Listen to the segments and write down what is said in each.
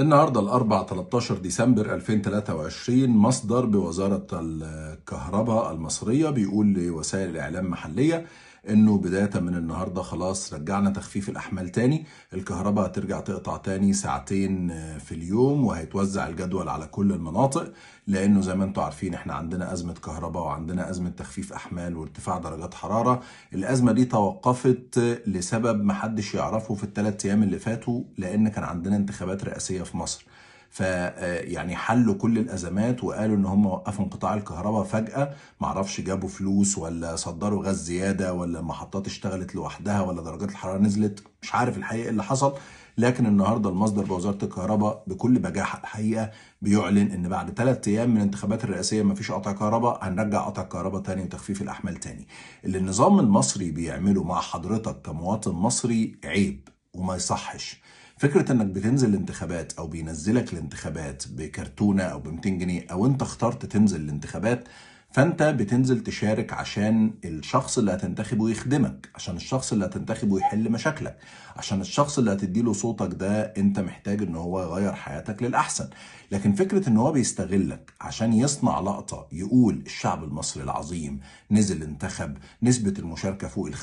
النهاردة الأربع 13 ديسمبر 2023 مصدر بوزارة الكهرباء المصرية بيقول لوسائل الإعلام محلية انه بدايه من النهارده خلاص رجعنا تخفيف الاحمال تاني الكهرباء هترجع تقطع تاني ساعتين آه، في اليوم وهيتوزع الجدول على كل المناطق لانه زي ما انتم عارفين احنا عندنا ازمه كهرباء وعندنا ازمه تخفيف احمال وارتفاع درجات حراره الازمه دي توقفت آه، لسبب محدش يعرفه في الثلاث ايام اللي فاتوا لان كان عندنا انتخابات رئاسيه في مصر فيعني آه، حلوا كل الازمات وقالوا ان هم وقفوا انقطاع الكهرباء فجاه معرفش جابوا فلوس ولا صدروا غاز زياده ولا المحطات اشتغلت لوحدها ولا درجات الحراره نزلت مش عارف الحقيقه إيه اللي حصل لكن النهارده المصدر بوزاره الكهرباء بكل بجاحه الحقيقه بيعلن ان بعد ثلاث ايام من الانتخابات الرئاسيه ما فيش قطع كهرباء هنرجع قطع كهرباء تاني وتخفيف الاحمال تاني. اللي النظام المصري بيعمله مع حضرتك كمواطن مصري عيب وما يصحش. فكره انك بتنزل الانتخابات او بينزلك الانتخابات بكرتونه او ب 200 جنيه او انت اخترت تنزل الانتخابات فانت بتنزل تشارك عشان الشخص اللي هتنتخبه يخدمك عشان الشخص اللي هتنتخبه يحل مشاكلك عشان الشخص اللي هتديله صوتك ده انت محتاج ان هو يغير حياتك للاحسن لكن فكره ان هو بيستغلك عشان يصنع لقطه يقول الشعب المصري العظيم نزل انتخب نسبه المشاركه فوق ال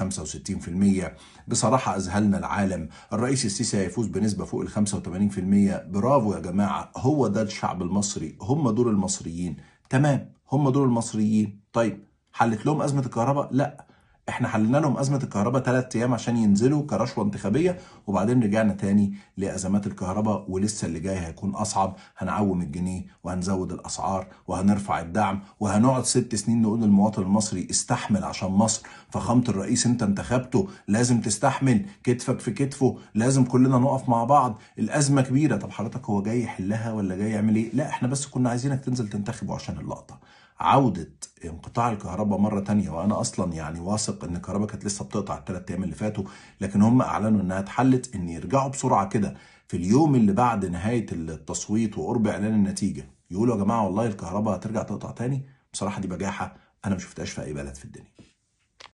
65% بصراحه اذهلنا العالم الرئيس السيسي هيفوز بنسبه فوق ال 85% برافو يا جماعه هو ده الشعب المصري هم دول المصريين تمام هم دول المصريين طيب حلت لهم ازمه الكهرباء لا احنا حللنا لهم ازمه الكهرباء ثلاث ايام عشان ينزلوا كرشوه انتخابيه وبعدين رجعنا تاني لازمات الكهرباء ولسه اللي جاي هيكون اصعب هنعوم الجنيه وهنزود الاسعار وهنرفع الدعم وهنقعد ست سنين نقول للمواطن المصري استحمل عشان مصر فخامه الرئيس انت انتخبته لازم تستحمل كتفك في كتفه لازم كلنا نقف مع بعض الازمه كبيره طب حضرتك هو جاي يحلها ولا جاي يعمل ايه لا احنا بس كنا عايزينك تنزل تنتخبه عشان اللقطه عوده انقطاع الكهرباء مره تانية وانا اصلا يعني واثق ان الكهرباء كانت لسه بتقطع الثلاث ايام اللي فاتوا لكن هم اعلنوا انها اتحلت ان يرجعوا بسرعه كده في اليوم اللي بعد نهايه التصويت وقرب اعلان النتيجه يقولوا يا جماعه والله الكهرباء هترجع تقطع تاني بصراحه دي بجاحه انا ما شفتهاش في اي بلد في الدنيا